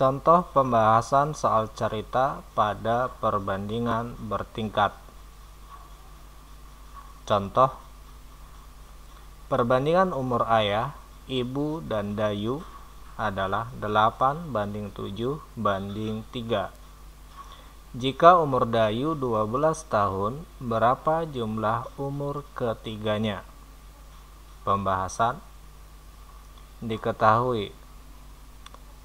Contoh pembahasan soal cerita pada perbandingan bertingkat. Contoh perbandingan umur ayah, ibu, dan dayu adalah 8 banding 7 banding 3. Jika umur dayu 12 tahun, berapa jumlah umur ketiganya? Pembahasan diketahui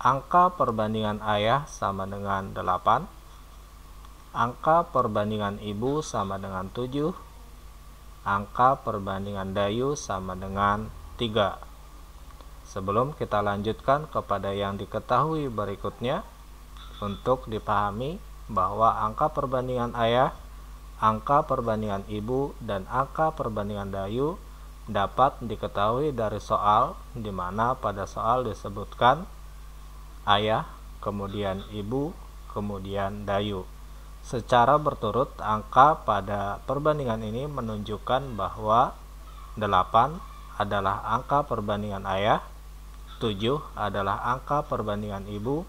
angka perbandingan ayah sama dengan 8 angka perbandingan ibu sama dengan 7 angka perbandingan dayu sama dengan 3 sebelum kita lanjutkan kepada yang diketahui berikutnya untuk dipahami bahwa angka perbandingan ayah angka perbandingan ibu dan angka perbandingan dayu dapat diketahui dari soal di mana pada soal disebutkan ayah, kemudian ibu, kemudian dayu. Secara berturut, angka pada perbandingan ini menunjukkan bahwa 8 adalah angka perbandingan ayah, 7 adalah angka perbandingan ibu,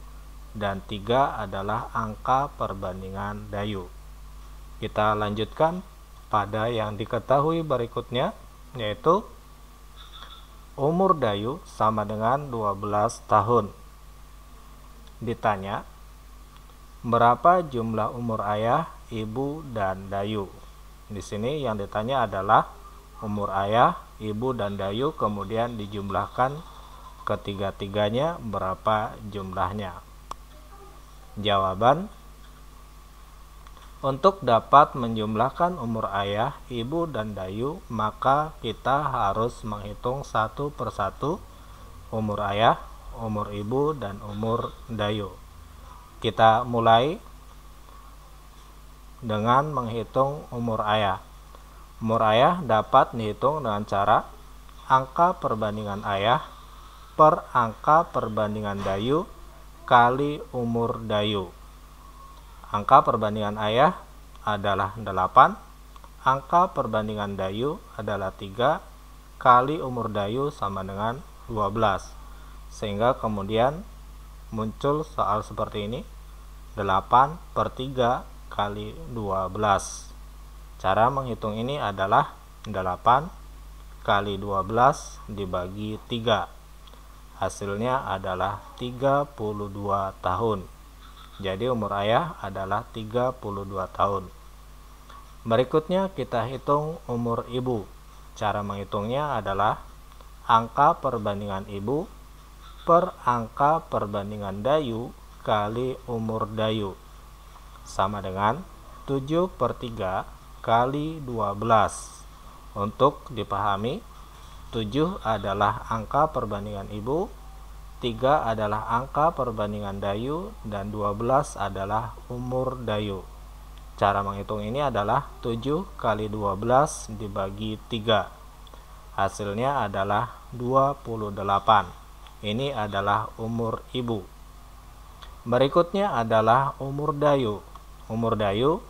dan 3 adalah angka perbandingan dayu. Kita lanjutkan pada yang diketahui berikutnya, yaitu umur dayu sama dengan 12 tahun. Ditanya, berapa jumlah umur ayah, ibu, dan dayu? Di sini yang ditanya adalah umur ayah, ibu, dan dayu, kemudian dijumlahkan ketiga-tiganya berapa jumlahnya? Jawaban, untuk dapat menjumlahkan umur ayah, ibu, dan dayu, maka kita harus menghitung satu persatu umur ayah, umur ibu dan umur dayu. Kita mulai dengan menghitung umur ayah. Umur ayah dapat dihitung dengan cara angka perbandingan ayah per angka perbandingan dayu kali umur dayu. Angka perbandingan ayah adalah 8 angka perbandingan dayu adalah 3 kali umur dayu sama dengan 12 sehingga kemudian muncul soal seperti ini 8 per 3 kali 12 cara menghitung ini adalah 8 kali 12 dibagi 3 hasilnya adalah 32 tahun jadi umur ayah adalah 32 tahun berikutnya kita hitung umur ibu cara menghitungnya adalah angka perbandingan ibu per angka perbandingan dayu kali umur dayu sama dengan 7 per 3 kali 12 untuk dipahami 7 adalah angka perbandingan ibu 3 adalah angka perbandingan dayu dan 12 adalah umur dayu cara menghitung ini adalah 7 kali 12 dibagi 3 hasilnya adalah 28 ini adalah umur ibu. Berikutnya adalah umur dayu. Umur dayu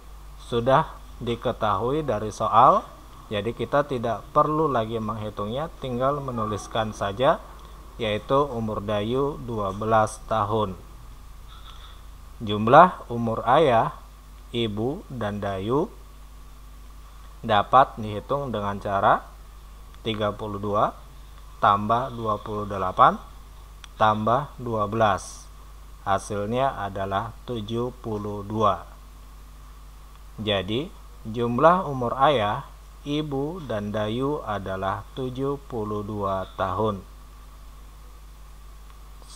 sudah diketahui dari soal, jadi kita tidak perlu lagi menghitungnya, tinggal menuliskan saja yaitu umur dayu 12 tahun. Jumlah umur ayah, ibu, dan dayu dapat dihitung dengan cara 32 tambah 28 tambah 12 hasilnya adalah 72 jadi jumlah umur ayah ibu dan dayu adalah 72 tahun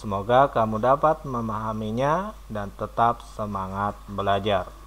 Semoga kamu dapat memahaminya dan tetap semangat belajar.